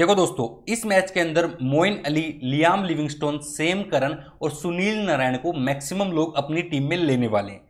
देखो दोस्तों इस मैच के अंदर Moeen Ali Liam Livingstone Sam Curran और सुनील नारायण को मैक्सिमम लोग अपनी टीम में लेने वाले हैं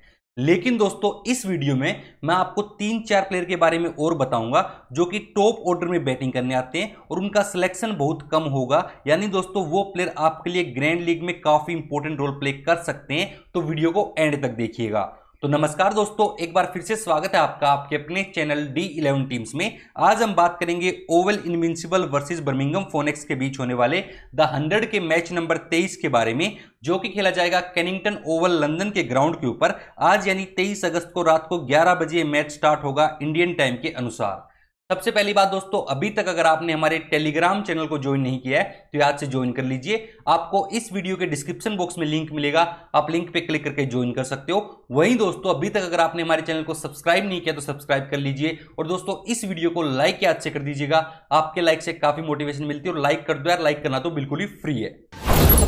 लेकिन दोस्तों इस वीडियो में मैं आपको तीन चार प्लेयर के बारे में और बताऊंगा जो कि टॉप ऑर्डर में बैटिंग करने आते हैं और उनका सिलेक्शन बहुत कम होगा यानी दोस्तों वो प्लेयर आपके लिए ग्रैंड लीग में काफ़ी इंपॉर्टेंट रोल प्ले कर सकते हैं तो वीडियो को एंड तक देखिएगा तो नमस्कार दोस्तों एक बार फिर से स्वागत है आपका आपके अपने चैनल डी इलेवन टीम्स में आज हम बात करेंगे Oval Invincibles versus Birmingham Phoenix के बीच होने वाले द हंड्रेड के मैच नंबर तेईस के बारे में जो कि खेला जाएगा कैनिंगटन ओवल लंदन के ग्राउंड के ऊपर आज यानी तेईस अगस्त को रात को ग्यारह बजे मैच स्टार्ट होगा इंडियन टाइम के अनुसार सबसे पहली बात दोस्तों अभी तक अगर आपने हमारे टेलीग्राम चैनल को ज्वाइन नहीं किया है तो याद से ज्वाइन कर लीजिए आपको इस वीडियो के डिस्क्रिप्शन बॉक्स में लिंक मिलेगा आप लिंक पे क्लिक करके ज्वाइन कर सकते हो वहीं दोस्तों अभी तक अगर आपने हमारे चैनल को सब्सक्राइब नहीं किया तो सब्सक्राइब कर लीजिए और दोस्तों इस वीडियो को लाइक याद से कर दीजिएगा आपके लाइक से काफी मोटिवेशन मिलती है और लाइक कर दो यार लाइक करना तो बिल्कुल ही फ्री है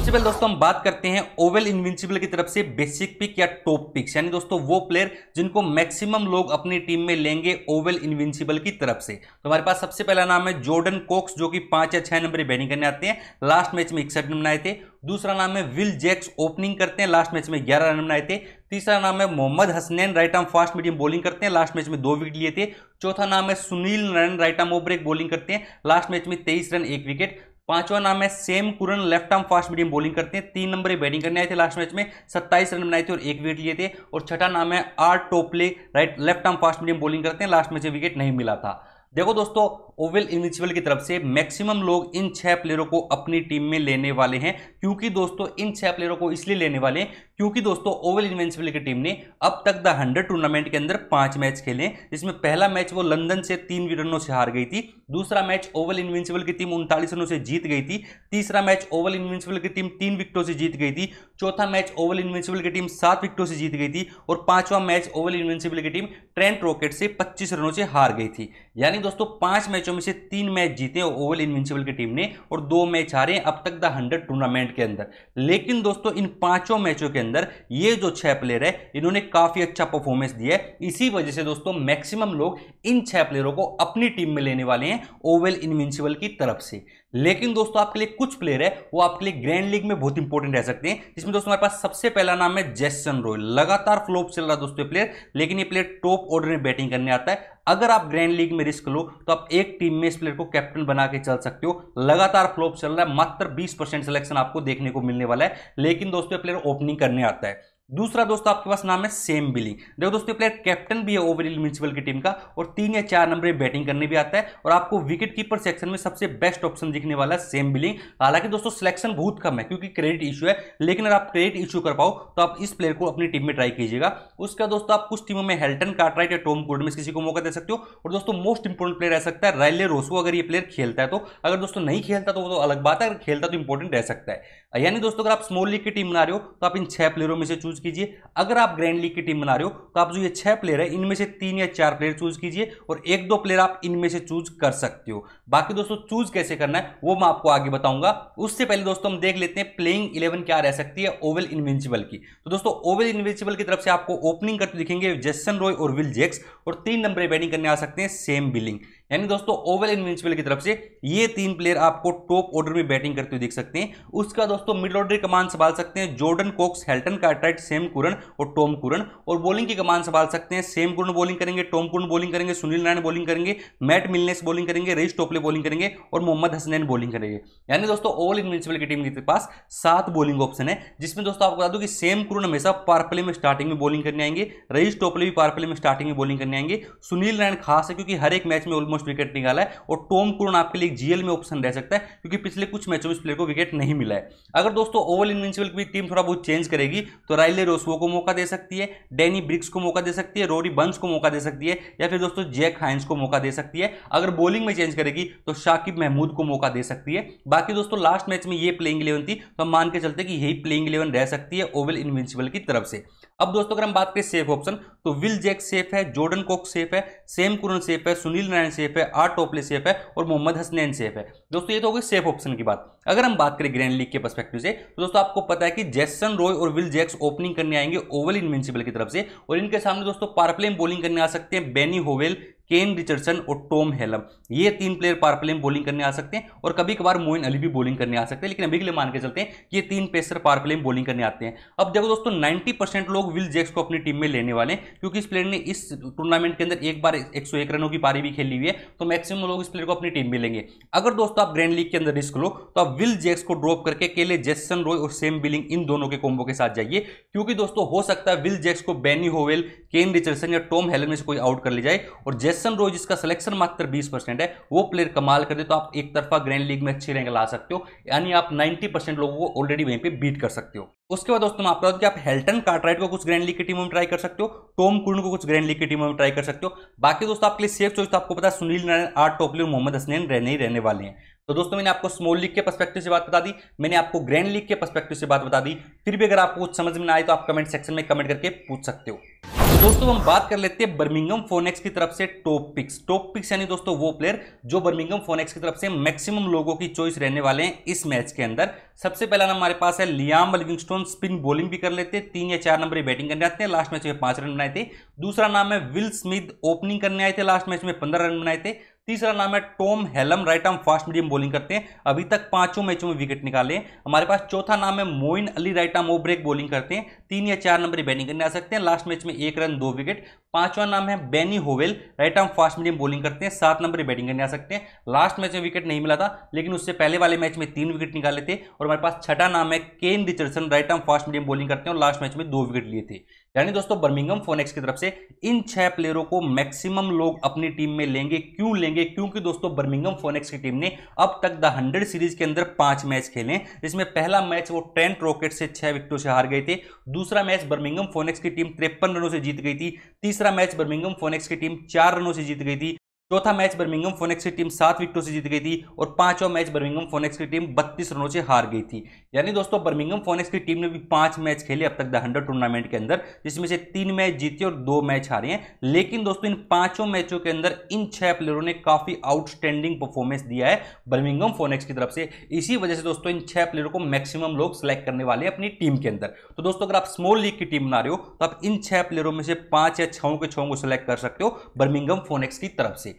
सबसे पहले दोस्तों हम बात करते हैं ओवल इनविंसिबल की तरफ से बेसिक पिक या टॉप पिक्स यानी दोस्तों वो प्लेयर जिनको मैक्सिमम लोग अपनी टीम में लेंगे ओवेल इनविंसिबल की तरफ से तो हमारे पास सबसे पहला नाम है जॉर्डन कोक्स जो कि पांच या छह नंबर बैटिंग करने आते हैं लास्ट मैच में इकसठ रन बनाए थे दूसरा नाम है विल जैक्स ओपनिंग करते हैं लास्ट मैच में ग्यारह रन बनाए थे तीसरा नाम है Mohammad Hasnain right arm fast medium bowling करते हैं लास्ट मैच में दो विकेट लिए थे चौथा नाम है Sunil Narine right arm over break bowling करते हैं लास्ट मैच में तेईस रन एक विकेट पांचवा नाम है Sam Curran left arm fast medium bowling करते हैं तीन नंबर बैटिंग करने आए थे लास्ट मैच में सत्ताईस रन बनाए थे और एक विकेट लिए थे और छठा नाम है R Topley right left arm fast medium bowling करते हैं लास्ट मैच में विकेट नहीं मिला था देखो दोस्तों ओवेल इनिचुअल की तरफ से मैक्सिमम लोग इन छह प्लेयरों को अपनी टीम में लेने वाले हैं क्योंकि दोस्तों इन छह प्लेयरों को इसलिए लेने वाले हैं क्योंकि दोस्तों ओवल इन्वेंसिबल की टीम ने अब तक द हंड्रेड टूर्नामेंट के अंदर पांच मैच खेले जिसमें पहला मैच वो लंदन से तीन रनों से हार गई थी दूसरा मैच ओवल इन्वेंसिबल की टीम उनतालीस रनों से जीत गई थी तीसरा मैच ओवल इन्वेंसिबल की टीम तीन विकेटों से जीत गई थी चौथा मैच ओवल इन्वेंसिबल की टीम सात विकेटों से जीत गई थी और पांचवा मैच ओवल इन्वेंसिबल की टीम ट्रेंट रॉकेट से पच्चीस रनों से हार गई थी यानी दोस्तों पांच मैचों में से तीन मैच जीते ओवल इन्वेंसिबल की टीम ने और दो मैच हारे अब तक द हंड्रेड टूर्नामेंट के अंदर लेकिन दोस्तों इन पांचों मैचों के अंदर अंदर ये जो छह प्लेयर है इन्होंने काफ़ी अच्छा परफॉर्मेंस दिया है इसी वजह से दोस्तों मैक्सिमम लोग इन छह प्लेयरों को अपनी टीम में लेने वाले हैं ओवेल इनविंसिबल की तरफ से लेकिन दोस्तों आपके लिए कुछ प्लेयर है वो आपके लिए ग्रैंड लीग में बहुत इंपॉर्टेंट रह सकते हैं जिसमें दोस्तों हमारे पास सबसे पहला नाम है जेसन रॉय लगातार फ्लोप चल रहा है दोस्तों प्लेयर लेकिन ये प्लेयर टॉप ऑर्डर में बैटिंग करने आता है अगर आप ग्रैंड लीग में रिस्क लो तो आप एक टीम में इस प्लेयर को कैप्टन बना के चल सकते हो लगातार फ्लोप चल रहा है मात्र 20 परसेंट सिलेक्शन आपको देखने को मिलने वाला है लेकिन दोस्तों प्लेयर ओपनिंग करने आता है दूसरा दोस्तों आपके पास नाम है सेम बिलिंग देखो दोस्तों प्लेयर कैप्टन भी है ओवरऑल म्यूनसिपल की टीम का और तीन या चार नंबर बैटिंग करने भी आता है और आपको विकेट कीपर सेक्शन में सबसे बेस्ट ऑप्शन दिखने वाला है सेम बिलिंग हालांकि दोस्तों सिलेक्शन बहुत कम है क्योंकि क्रेडिट इशू है लेकिन अगर आप क्रेडिट इशू कर पाओ तो आप इस प्लेयर को अपनी टीम में ट्राई कीजिएगा उसका दोस्तों आप कुछ टीमों में हेल्टन कार्टराइट या टोम कोर्ड में किसी को मौका दे सकते हो और दोस्तों मोस्ट इंपॉर्टेंट प्लेयर रह सकता है रैले रोसो अगर ये प्लेयर खेलता है तो अगर दोस्तों नहीं खेलता तो वो तो अलग बात है अगर खेलता तो इंपॉर्टेंट रह सकता है यानी दोस्तों अगर आप स्मॉल लीग की टीम बना रहे हो तो आप इन छह प्लेयरों में से चूज कीजिए अगर आप ग्रैंड लीग की टीम बना रहे हो तो आप जो ये छह प्लेयर है इनमें से तीन या चार प्लेयर चूज कीजिए और एक दो प्लेयर आप इनमें से चूज कर सकते हो बाकी दोस्तों चूज कैसे करना है वो मैं आपको आगे बताऊंगा उससे पहले दोस्तों हम देख लेते हैं प्लेइंग इलेवन क्या रह सकती है ओवल इन्विंसिबल की तो दोस्तों ओवल इन्विंसिबल की तरफ से आपको ओपनिंग करते दिखेंगे जेसन रॉय और विल जेक्स और तीन नंबर बैटिंग करने आ सकते हैं सेम बिलिंग यानी दोस्तों ओवल इनविंसिबल की तरफ से ये तीन प्लेयर आपको टॉप ऑर्डर में बैटिंग करते हुए देख सकते हैं उसका दोस्तों मिड ऑर्डर कमान संभाल सकते हैं Jordan Cox Hilton Cartwright Sam Curran और टॉम कुरन और बॉलिंग की कमान संभाल सकते हैं सेम कुरन बॉलिंग करेंगे टॉम कुरन बॉलिंग करेंगे सुनील नारायण बॉलिंग करेंगे मैट मिलनेस बॉलिंग करेंगे रईश टोपले बॉलिंग करेंगे और मोहम्मद हसनैन बॉलिंग करेंगे यानी दोस्तों ओवल इनविंसिबल की टीम के पास सात बॉलिंग ऑप्शन है जिसमें दोस्तों आपको बता दूं कि सेम कुरन हमेशा पार्पले में स्टार्टिंग में बॉलिंग करने आएंगे रईस टोपले भी पार्पले में स्टार्टिंग में बॉलिंग करने आएंगे सुनील नारायण खास है क्योंकि हर एक मैच में ऑलमोस्ट मोस्ट विकेट निकाला है और टॉम कुरन आपके लिए जीएल में ऑप्शन रह सकता है क्योंकि पिछले कुछ मैचों में इस प्लेयर को विकेट नहीं मिला है अगर दोस्तों ओवल इन्वेंसिबल की टीम थोड़ा बहुत चेंज करेगी तो राइले रोसवो को मौका दे सकती है डेनी ब्रिक्स को मौका दे सकती है रोरी बंस को मौका दे सकती है या फिर दोस्तों जैक हाइंस को मौका दे सकती है अगर बॉलिंग में चेंज करेगी तो शाकिब महमूद को मौका दे सकती है बाकी दोस्तों लास्ट मैच में ये प्लेइंग इलेवन थी तो हम मान के चलते कि यही प्लेइंग इलेवन रह सकती है ओवल इन्वेंसिबल की तरफ से अब दोस्तों अगर हम बात करें सेफ ऑप्शन तो विल जैक सेफ है जोर्डन कोक सेफ है सेम कुरन सेफ है सुनील नारायण सेफ है आर टोपले सेफ है और मोहम्मद हसनैन सेफ है दोस्तों ये तो हो गई सेफ ऑप्शन की बात अगर हम बात करें ग्रैंड लीग के परस्पेक्टिव से तो दोस्तों आपको पता है कि जैसन रॉय और विल जैक्स ओपनिंग करने आएंगे ओवल इनविंसिबल की तरफ से और इनके सामने दोस्तों पारप्ले बॉलिंग करने आ सकते हैं बेनी होवेल केन रिचर्डसन और टॉम हेलम ये तीन प्लेयर पार प्ले में बॉलिंग करने आ सकते हैं और कभी कभार मोइन अली भी बॉलिंग करने आ सकते हैं लेकिन अभी के लिए मान के चलते हैं ये तीन पेसर पार प्ले में बॉलिंग करने आते हैं अब देखो दोस्तों नाइन्टी परसेंट लोग विल जैक्स को अपनी टीम में लेने वाले हैं क्योंकि इस प्लेयर ने इस टूर्नामेंट के अंदर एक बार एक सौ एक रनों की पारी भी खेली हुई है तो मैक्सिमम लोग इस प्लेयर को अपनी टीम में लेंगे अगर दोस्तों आप ग्रैंड लीग के अंदर रिस्क लो तो आप विल जैक्स को ड्रॉप करके केले जेसन रॉय और सेम बिलिंग इन दोनों के कॉम्बो के साथ जाइए क्योंकि दोस्तों हो सकता है विल जैक्स को बेनी होवेल केन रिचर्सन या टॉम हेलन में से कोई आउट कर ले जाए और जैस जेसन रोज इसका सिलेक्शन मात्र बीस परसेंट है वो प्लेयर कमाल कर दे तो आप एक तरफा ग्रैंड लीग में अच्छी रैंक ला सकते हो यानी आप 90 परसेंट लोगों को ऑलरेडी वहीं पे बीट कर सकते हो उसके बाद दोस्तों मैं आपको बता कि आप हेल्टन कार्टराइट को कुछ ग्रैंड लीग की टीमों में ट्राई कर सकते हो टॉम कुर्न को कुछ ग्रैंड लीग की टीमों में ट्राई कर सकते हो बाकी दोस्तों आपके लिए सेफ चॉइस तो आपको पता है सुनील नारायण आर टोपली और मोहम्मद हसनैन रहने ही रहने वाले हैं तो दोस्तों मैंने आपको स्मॉल लीग के पर्सपेक्टिव से बात बता दी मैंने आपको ग्रैंड लीग के पर्सपेक्टिव से बात बता दी फिर भी अगर आपको कुछ समझ में आए तो आप कमेंट सेक्शन में कमेंट करके पूछ सकते हो दोस्तों हम बात कर लेते हैं बर्मिंगम फोनेक्स की तरफ से टॉप पिक्स टॉप पिक्स यानी दोस्तों वो प्लेयर जो बर्मिंगम फोनेक्स की तरफ से मैक्सिमम लोगों की चॉइस रहने वाले हैं इस मैच के अंदर सबसे पहला नाम हमारे पास है लियाम लिविंगस्टोन स्पिन बॉलिंग भी कर लेते हैं तीन या चार नंबर बैटिंग करने आते हैं लास्ट मैच में पांच रन बनाए थे दूसरा नाम है विल स्मिथ ओपनिंग करने आए थे लास्ट मैच में पंद्रह रन बनाए थे तीसरा नाम है Tom Helm right arm fast medium bowling करते हैं अभी तक पांचों मैचों में विकेट निकाले हमारे पास चौथा नाम है Moeen Ali right arm off break bowling करते हैं तीन या चार नंबर बैटिंग करने आ सकते हैं लास्ट मैच में एक रन दो विकेट पांचवा नाम है Benny Howell right arm fast medium bowling करते हैं सात नंबर बैटिंग करने आ सकते हैं लास्ट मैच में विकेट नहीं मिला था लेकिन उससे पहले वाले मैच में तीन विकेट निकाले थे और हमारे पास छठा नाम है Kane Richardson right arm fast medium bowling करते हैं और लास्ट मैच में दो विकेट लिए थे यानी दोस्तों बर्मिंगम फोनेक्स की तरफ से इन छह प्लेयरों को मैक्सिमम लोग अपनी टीम में लेंगे क्यों लेंगे क्योंकि दोस्तों बर्मिंगम फोनेक्स की टीम ने अब तक द हंड्रेड सीरीज के अंदर पांच मैच खेले जिसमें पहला मैच वो ट्रेंट रॉकेट से छह विकेटों से हार गए थे दूसरा मैच बर्मिंगम फोनेक्स की टीम तिरपन रनों से जीत गई थी तीसरा मैच बर्मिंगम फोनेक्स की टीम चार रनों से जीत गई थी चौथा मैच बर्मिंगम फोनेक्स की टीम सात विकेटों से जीत गई थी और पांचवा मैच बर्मिंगम फोनेक्स की टीम बत्तीस रनों से हार गई थी यानी दोस्तों बर्मिंगम फोनेक्स की टीम ने भी पांच मैच खेले अब तक द हंड्रेड टूर्नामेंट के अंदर जिसमें से तीन मैच जीते और दो मैच हारे हैं लेकिन दोस्तों इन पांचों मैचों के अंदर इन छह प्लेयरों ने काफी आउटस्टैंडिंग परफॉर्मेंस दिया है बर्मिंगम फोनेक्स की तरफ से इसी वजह से दोस्तों इन छह प्लेयरों को मैक्सिमम लोग सिलेक्ट करने वाले हैं अपनी टीम के अंदर तो दोस्तों अगर आप स्मॉल लीग की टीम बना रहे हो तो आप इन छह प्लेयरों में से पांच या छओ के छओ को सिलेक्ट कर सकते हो बर्मिंगम फोनेक्स की तरफ से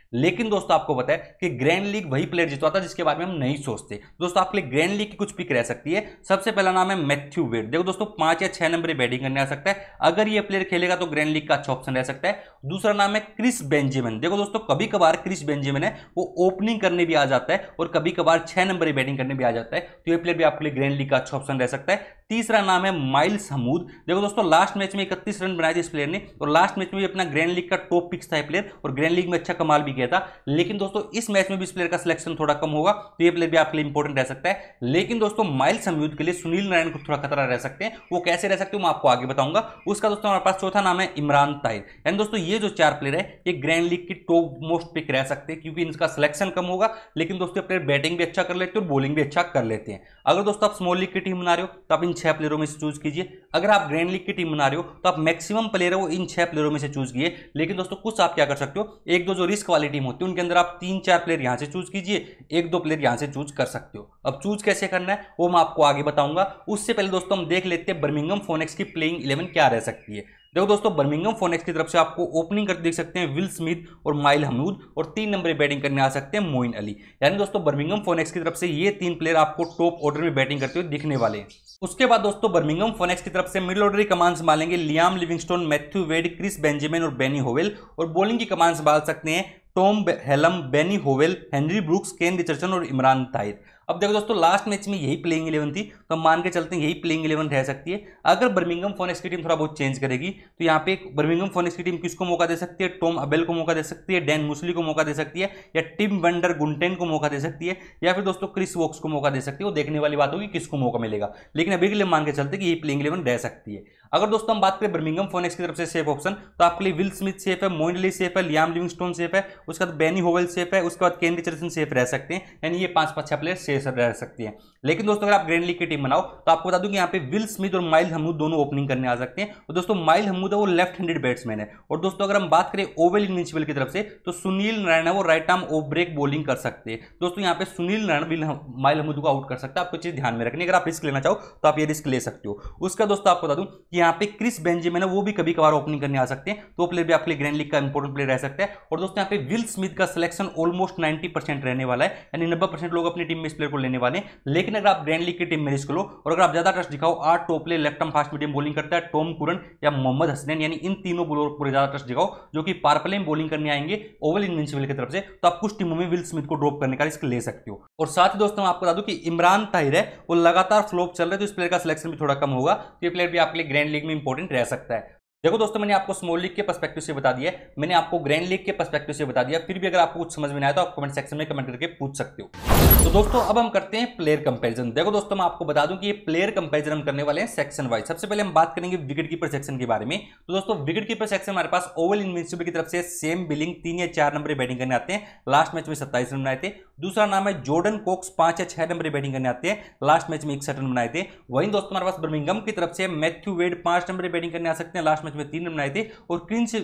लेकिन दोस्तों आपको बताया कि ग्रैंड लीग वही प्लेयर जितवाता जिसके बारे में हम नहीं सोचते दोस्तों आपके लिए ग्रैंड लीग की कुछ पिक रह सकती है सबसे पहला नाम है मैथ्यू वेट देखो दोस्तों पांच या छह नंबर बैटिंग करने आ सकता है अगर ये प्लेयर खेलेगा तो ग्रैंड लीग का अच्छा ऑप्शन रह सकता है दूसरा नाम है क्रिस बेंजेमिन देखो दोस्तों कभी कभार क्रिस बेंजेमिन है वो ओपनिंग करने भी आ जाता है और कभी कभार छह नंबर बैटिंग करने भी आ जाता है तो ये प्लेयर भी आपके लिए ग्रैंड लीग का अच्छा ऑप्शन रह सकता है तीसरा नाम है माइल्स हमूद देखो दोस्तों लास्ट मैच में इकतीस रन बनाए थे इस प्लेयर ने और लास्ट मैच में भी अपना ग्रैंड लीग का टॉप पिक्स था प्लेयर और ग्रैंड लीग में अच्छा कमाल भी किया था लेकिन दोस्तों इस मैच में भी इस प्लेयर का सिलेक्शन थोड़ा कम होगा तो ये प्लेयर भी आपके लिए इंपॉर्टेंट रह सकता है लेकिन दोस्तों माइल समयूद के लिए सुनील नारायण को थोड़ा खतरा रह सकते हैं वो कैसे रह सकते हैं मैं आपको आगे बताऊंगा उसका दोस्तों हमारे पास चौथा नाम है इमरान ताहिर यानी दोस्तों ये जो चार प्लेयर है ये ग्रैंड लीग की टॉप मोस्ट पिक रह सकते हैं क्योंकि इनका सिलेक्शन कम होगा लेकिन दोस्तों प्लेयर बैटिंग भी अच्छा कर लेते हैं और बॉलिंग भी अच्छा कर लेते हैं अगर दोस्तों आप स्मॉल लीग की टीम बना रहे हो तो आप इन छह प्लेयरों में चूज कीजिए अगर आप ग्रैंड लीग की टीम बना रहे हो तो आप मैक्सिमम प्लेयर वो इन छह प्लेयरों में से चूज किए लेकिन दोस्तों कुछ आप क्या कर सकते हो एक दो जो रिस्क वाली टीम होती है उनके अंदर आप तीन चार प्लेयर यहाँ से चूज कीजिए एक दो प्लेयर यहाँ से चूज कर सकते हो अब चूज कैसे करना है वो मैं आपको आगे बताऊंगा उससे पहले दोस्तों हम देख लेते हैं बर्मिंगम फोनेक्स की प्लेइंग इलेवन क्या रह सकती है देखो दोस्तों बर्मिंगम फोनेक्स की तरफ से आपको ओपनिंग करते देख सकते हैं विल स्मिथ और माइल हमूद और तीन नंबर बैटिंग करने आ सकते हैं मोइन अली यानी दोस्तों बर्मिंगम फोनेक्स की तरफ से ये तीन प्लेयर आपको टॉप ऑर्डर में बैटिंग करते हुए दिखने वाले हैं उसके बाद दोस्तों बर्मिंगम फोनेक्स की तरफ से मिडिल ऑर्डर की कमान संभालेंगे Liam Livingstone Matthew Wade Chris Benjamin और बेनी होवेल और बॉलिंग की कमान संभाल सकते हैं Tom Helm Benny Howell Henry Brookes Kane Richardson और इमरान ताहिर अब देखो दोस्तों लास्ट मैच में यही प्लेइंग इलेवन थी तो हम मान के चलते हैं यही प्लेइंग इलेवन रह सकती है अगर बर्मिंगम फोनेक्स की टीम थोड़ा बहुत चेंज करेगी तो यहाँ पे बर्मिंगम फोनेक्स की टीम किसको मौका दे सकती है टॉम अबेल को मौका दे सकती है डैन मुस्ली को मौका दे सकती है या टिम वंडर गुंटेन को मौका दे सकती है या फिर दोस्तों क्रिस वॉक्स को मौका दे सकती है वो देखने वाली बात होगी किसको मौका मिलेगा लेकिन अभी के लिए मान के चलते कि यही प्लेइंग इलेवन रह सकती है अगर दोस्तों हम बात करें बर्मिंगम फोनेक्स की तरफ से सेफ ऑप्शन तो आपके लिए विल स्मिथ सेफ है मोइनली सेफ है लियाम लिविंग स्टोन सेफ है उसके बाद बेनी होवल सेफ है उसके बाद केन रिचर्सन सेफ रह सकते हैं यानी ये पांच पांच छह प्लेयर सेफ रह सकती हैं लेकिन दोस्तों अगर आप ग्रैंड लीग की टीम बनाओ तो आपको बता दूं कि यहाँ पे विल स्मिथ और माइल हमूद दोनों ओपनिंग करने आ सकते हैं और दोस्तों माइल हमूद है वो लेफ्ट हैंडेड बैट्समैन है और दोस्तों अगर हम बात करें ओवल इनविंसिबल की तरफ से तो सुनील नारायण है वो right arm off break bowling कर सकते हैं दोस्तों यहाँ पे सुनील नारायण माइल हमूद को आउट कर सकता है आपको चीज ध्यान में रखनी अगर आप रिस्क लेना चाहो तो आप ये रिस्क ले सकते हो उसका दोस्तों आपको बता दूँ कि यहाँ पे क्रिस बेंजेमिन है वो भी कभी कभार ओपनिंग करने आ सकते हैं तो प्लेयर भी आपके लिए ग्रैंड लीग का इंपॉर्टेंट प्लेयर रह सकता है और दोस्तों यहाँ पे विल स्मिथ का सिलेक्शन ऑलमोस्ट नाइन्टी परसेंट रहने वाला है यानी नब्बे परसेंट लोग अपनी टीम में इस प्लेयर को लेने वाले हैं लेकिन अगर आप ग्रैंड लीग की टीम में रिस्क लो और अगर आप ज्यादा ट्रस्ट दिखाओ R Topley left arm fast medium bowling करता है टॉम कुरन या मोहम्मद हसनैन यानी इन तीनों बोलर को ज्यादा ट्रस्ट दिखाओ जो कि पार प्ले में बॉलिंग करने आएंगे ओवल इनविंसिबल की तरफ से तो आप कुछ टीमों में विल स्मिथ को ड्रॉप करने का रिस्क ले सकते हो और साथ ही दोस्तों आपको बता दूं कि इमरान ताहिर है वो लगातार फ्लॉप चल रहे तो इस प्लेयर का सिलेक्शन भी थोड़ा कम होगा तो ये प्लेयर भी आपके लिए ग्रैंड ग्रैंड लीग में इंपॉर्टेंट रह सकता है देखो दोस्तों मैंने आपको स्मॉल लीग के परस्पेक्टिव से बता दिया मैंने आपको ग्रैंड लीग के परस्पेक्टिव से बता दिया फिर भी अगर आपको कुछ समझ में आया तो आप कमेंट सेक्शन में कमेंट करके पूछ सकते हो तो दोस्तों अब हम करते हैं प्लेयर कंपैरिजन देखो दोस्तों मैं आपको बता दूं कि ये प्लेयर कंपैरिजन हम करने वाले हैं सेक्शन वाइज सबसे पहले हम बात करेंगे विकेट कीपर सेक्शन के बारे में तो दोस्तों विकेट कीपर सेक्शन हमारे पास ओवल इनविंसिबल की तरफ से सेम बिलिंग तीन या चार नंबर बैटिंग करने आते हैं लास्ट मैच में सत्ताईस रन बनाए थे दूसरा नाम है जोर्डन कोक्स पांच या छह नंबर बैटिंग करने आते हैं लास्ट मैच में एक सेटन बनाए थे वहीं दोस्तों हमारे पास बर्मिंगम की तरफ से मैथ्यू वेड पांच नंबर बैटिंग करने आ सकते हैं लास्ट मैच में तीन रन बनाए थे और क्रिंस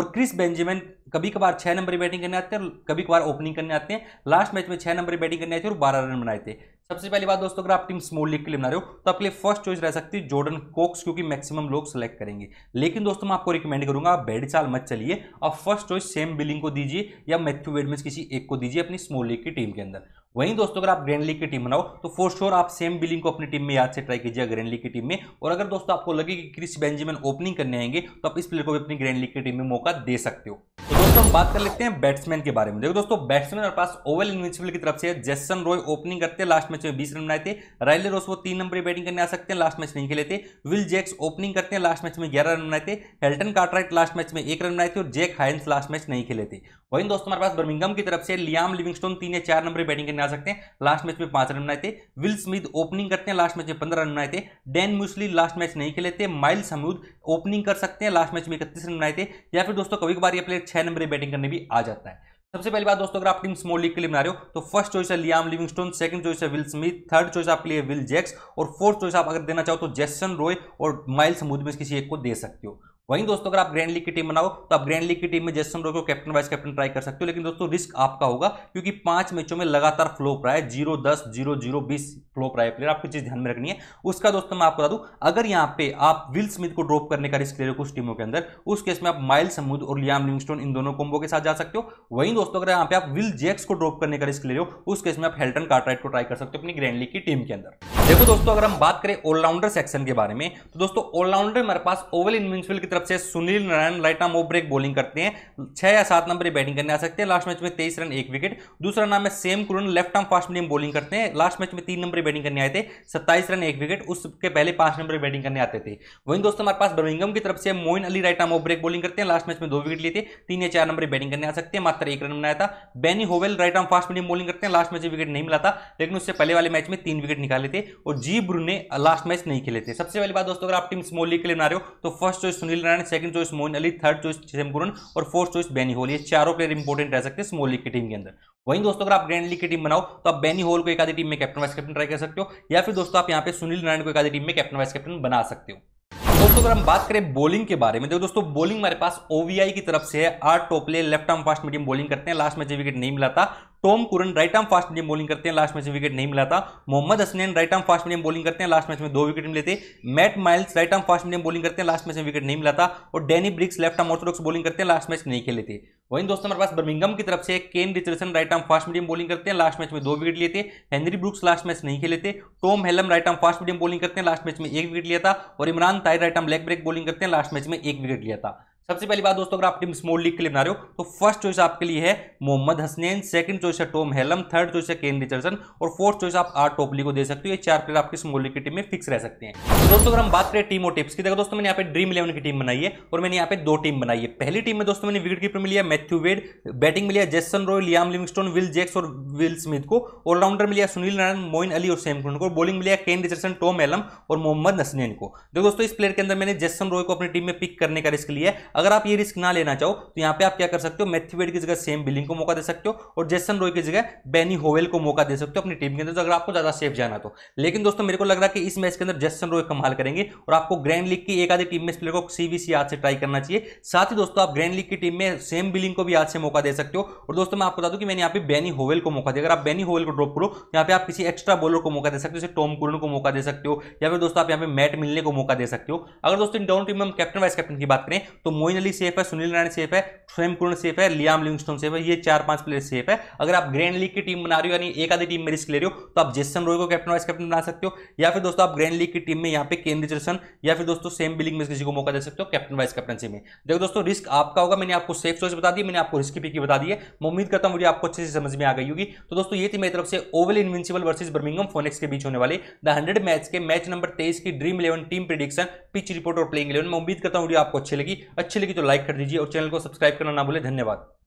और क्रिस बेंजामिन कभी कभार छह नंबर बैटिंग करने आते हैं कभी कभार ओपनिंग करने आते हैं लास्ट मैच में छह नंबर बैटिंग करने आए थे और बारह रन बनाए थे सबसे पहली बात दोस्तों अगर आप टीम स्मॉल लीग के लिए बना रहे हो तो आपके लिए फर्स्ट चॉइस रह सकती है जॉर्डन कोक्स क्योंकि मैक्सिमम लोग सेलेक्ट करेंगे लेकिन दोस्तों मैं आपको रिकमेंड करूंगा आप बेड चाल मत चलिए और फर्स्ट चॉइस सेम बिलिंग को दीजिए या मैथ्यू वेडमिस किसी एक को दीजिए अपनी स्मॉल लीग की टीम के अंदर वहीं दोस्तों अगर आप ग्रैंड लीग की टीम बनाओ तो फोर श्योर आप सेम बिलिंग को अपनी टीम में याद से ट्राई कीजिए ग्रैंड लीग की टीम में और अगर दोस्तों आपको लगे कि क्रिस बेंजामिन ओपनिंग करने आएंगे तो आप इस प्लेयर को भी अपनी ग्रैंड लीग की टीम में मौका दे सकते हो तो दोस्तों हम बात कर लेते हैं बैट्समैन के बारे में देखो दोस्तों बैट्समैन और पास ओवल इन्विंसिबल की तरफ से जैसन रॉय ओपनिंग करते हैं लास्ट मैच में बीस रन बनाए थे राइले रोस वो तीन नंबर बैटिंग करने आ सकते हैं लास्ट मैच नहीं खेले थे विल जैक्स ओपनिंग करते हैं लास्ट मैच में ग्यारह रन बनाए थे हेल्टन कार्टराइट लास्ट मैच में एक रन बनाए थे और जैक हाइन्स लास्ट मैच नहीं खेले थे वहीं दोस्तों हमारे पास बर्मिंगम की तरफ से लियाम लिविंगस्टोन तीन या चार नंबर बैटिंग करने आ सकते हैं लास्ट मैच में पांच रन बनाए थे विल स्मिथ ओपनिंग करते हैं लास्ट मैच में पंद्रह रन बनाए थे डैन मुस्ली लास्ट मैच नहीं खेले थे माइल समूद ओपनिंग कर सकते हैं लास्ट मैच में इकतीस रन बनाए थे या फिर दोस्तों कभी कभार ये प्लेयर छह नंबर बैटिंग करने भी आ जाता है सबसे पहली बात दोस्तों अगर आप टीम स्मॉल लीग के लिए बना रहे हो तो फर्स्ट चॉइस है लियाम लिविंगस्टोन सेकंड चॉइस है विल स्मिथ थर्ड चॉइस आपके लिए विल जैक्स और फोर्थ चॉइस आप अगर देना चाहो तो जैसन रॉय और माइल्स मुद में किसी एक को दे सकते हो वहीं दोस्तों अगर आप ग्रैंड लीग की टीम बनाओ तो आप ग्रैंड लीग की टीम में जैसन रोको कैप्टन वाइस कैप्टन ट्राई कर सकते हो लेकिन दोस्तों रिस्क आपका होगा क्योंकि पांच मैचों में लगातार फ्लो प्राय है जीरो दस जीरो जीरो बीस फ्लोप रहा है प्लेयर आपको चीज ध्यान में रखनी है उसका दोस्तों मैं आपको बता दूं अगर यहाँ पे आप विल स्मिथ को ड्रॉप करने का रिस्क ले रहे हो कुछ टीमों के अंदर उस केस में आप माइल समूद और लियाम लिंगस्टोन इन दोनों कोम्बो के साथ जा सकते हो वहीं दोस्तों अगर यहाँ पे आप विल जैक्स को ड्रॉप करने का रिस्क ले रहे हो उस केस में आप हेल्टन कार्ट्राइट को ट्राई कर सकते हो अपनी ग्रैंड लीग की टीम के अंदर तो दोस्तों अगर हम बात करें ऑलराउंडर सेक्शन के बारे में तो दोस्तों ऑलराउंडर मेरे पास ओवल इन्वेंसिबल की तरफ से सुनील नारायण राइट नाम वो ब्रेक बॉलिंग करते हैं छह या सात नंबर बैटिंग करने आ सकते हैं लास्ट मैच में तेईस रन एक विकेट दूसरा नाम है Sam Curran left arm fast medium bowling करते हैं लास्ट मैच में तीन नंबर बैटिंग करने आए थे सत्ताईस रन एक विकेट उसके पहले पांच नंबर बैटिंग करने आते थे वहीं दोस्तों हमारे पास बर्मिंगम की तरफ से Moeen Ali right arm off break bowling करते हैं लास्ट मैच में दो विकेट लिए थे तीन या चार नंबर बैटिंग करने आ सकते हैं मात्र एक रन बनाया था Benny Howell right arm fast medium bowling करते हैं लास्ट मैच में विकेट नहीं मिला था लेकिन उससे पहले वाले मैच में तीन विकेट निकाले थे और जी ब्रू ने लास्ट मैच नहीं खेले थे सबसे पहली बात दोस्तों अगर आप टीम स्मॉल लीग के लिए बना रहे हो तो first choice Sunil Narine second choice Moeen Ali third choice चेम्बुरन और फोर्थ चॉइस बेनी होल ये चारों प्लेयर इंपॉर्टेंट रह सकते हैं स्मॉल लीग की टीम के अंदर वहीं दोस्तों अगर आप ग्रैंड लीग की टीम बनाओ तो आप बेनी होल को एक आधी टीम में कैप्टन वाइस कैप्टन ट्राई कर सकते हो या फिर दोस्तों आप यहाँ पे सुनील नारायण को एक आधी टीम में कैप्टन वाइस कैप्टन बना सकते हो दोस्तों अगर हम बात करें बॉलिंग के बारे में देखो दोस्तों बॉलिंग हमारे पास ओवीआई की तरफ से है R Topley left arm fast medium bowling करते हैं लास्ट मैच विकेट नहीं मिला था Tom Curran right arm fast medium bowling करते हैं लास्ट मैच में विकेट नहीं मिला था Mohammad Hasnain right arm fast medium bowling करते हैं लास्ट मैच में दो विकेट मिले थे Matt Milnes right arm fast medium bowling करते हैं लास्ट मैच में विकेट नहीं मिला था और Danny Briggs left arm orthodox bowling करते हैं लास्ट मैच नहीं खेले थे वहीं दोस्तों हमारे पास बर्मिंगम की तरफ से Kane Richardson right arm fast medium bowling करते हैं लास्ट मैच में दो विकेट लिए थे हेनरी ब्रुक्स लास्ट मैच नहीं खेले थे Tom Helm right arm fast medium bowling करते हैं लास्ट मैच में एक विकेट लिया था और Imran Tahir right arm leg break bowling करते हैं लास्ट मैच में एक विकेट लिया था सबसे पहली बात दोस्तों अगर आप टीम स्मॉल लीग के लिए बना रहे हो तो फर्स्ट चॉइस आपके लिए है मोहम्मद हसनैन सेकंड चॉइस है टॉम हेलम थर्ड चॉइस है केन रिचर्सन और फोर्थ चॉइस आप आर टोपली को दे सकते हो ये चार प्लेयर आपके स्मॉल लीग की टीम में फिक्स रह सकते हैं दोस्तों अगर हम बात करें टीम और टिप्स की देखो दोस्तों मैंने यहाँ पे ड्रीम इलेवन की टीम बनाई है और मैंने यहाँ पे दो टीम बनाई है पहली टीम में दोस्तों मैंने विकेट कीपर मिली मैथ्यू वेड बैटिंग मिली Jason Roy Liam Livingstone Will Jacks और विल स्मिथ को ऑलराउंडर में सुनील नारायण मोइन अली और सेम को बॉलिंग में केन रिचर्सन टॉम हेलम और मोहम्मद हसनैन को देखो दोस्तों इस प्लेयर के अंदर मैंने जैसन रॉय को अपनी टीम में पिक करने का रिस्क लिया अगर आप ये रिस्क ना लेना चाहो तो यहाँ पे आप क्या कर सकते हो मैथ्यूवेड की जगह सेम बिलिंग को मौका दे सकते हो और जैसन रॉय की जगह बेनी होवेल को मौका दे सकते हो अपनी टीम के अंदर तो अगर आपको ज्यादा सेफ जाना तो लेकिन दोस्तों मेरे को लग रहा है कि इस मैच के अंदर जैसन रॉय कमाल करेंगे और आपको ग्रैंड लीग की एक आधी टीम में इस प्लेयर को सीबीसी आज से ट्राई करना चाहिए साथ ही दोस्तों आप ग्रैंड लीग की टीम में सेम बिलिंग को भी आज से मौका दे सकते हो और दोस्तों मैं आपको बता दूं कि मैंने यहाँ पे बेनी होवेल को मौका दिया अगर आप बेनी होवेल को ड्रॉप करो यहाँ पे आप किसी एक्स्ट्रा बॉलर को मौका दे सकते हो जैसे टॉम कुरन को मौका दे सकते हो या फिर दोस्तों आप यहाँ पे मैट मिलने को मौका दे सकते हो अगर दोस्तों इन दोनों टीम में हम कैप्टन वाइस कैप्टन की बात करें तो मोहित मोइन अली सेफ है सुनील नारायण सेफ है स्वयं कुर्ण सेफ है लियाम लिंगस्टोन सेफ है ये चार पांच प्लेयर सेफ है अगर आप ग्रैंड लीग की टीम बना रहे हो यानी एक आधी टीम में रिस्क ले रहे हो तो आप जेसन रोय को कैप्टन वाइस कैप्टन बना सकते हो या फिर दोस्तों आप ग्रैंड लीग की टीम में यहाँ पे केंद्र रिचर्सन या फिर दोस्तों सेम बिलिंग में किसी को मौका दे सकते हो कैप्टन वाइस कैप्टनसी में देखो दोस्तों रिस्क आपका होगा मैंने आपको सेफ चॉइस बता दी मैंने आपको रिस्क पिकी बता दी है उम्मीद करता हूँ मुझे आपको अच्छे से समझ में आ गई होगी तो दोस्तों ये थी मेरी तरफ से Oval Invincibles versus Birmingham Phoenix के बीच होने वाले द हंड्रेड मैच के मैच नंबर तेईस की Dream Eleven team prediction pitch report और प्लेइंग इलेवन मैं उम्मीद करता हूँ वीडियो आपको अच्छी लगी अच्छी लगी तो लाइक कर दीजिए और चैनल को सब्सक्राइब करना ना भूले धन्यवाद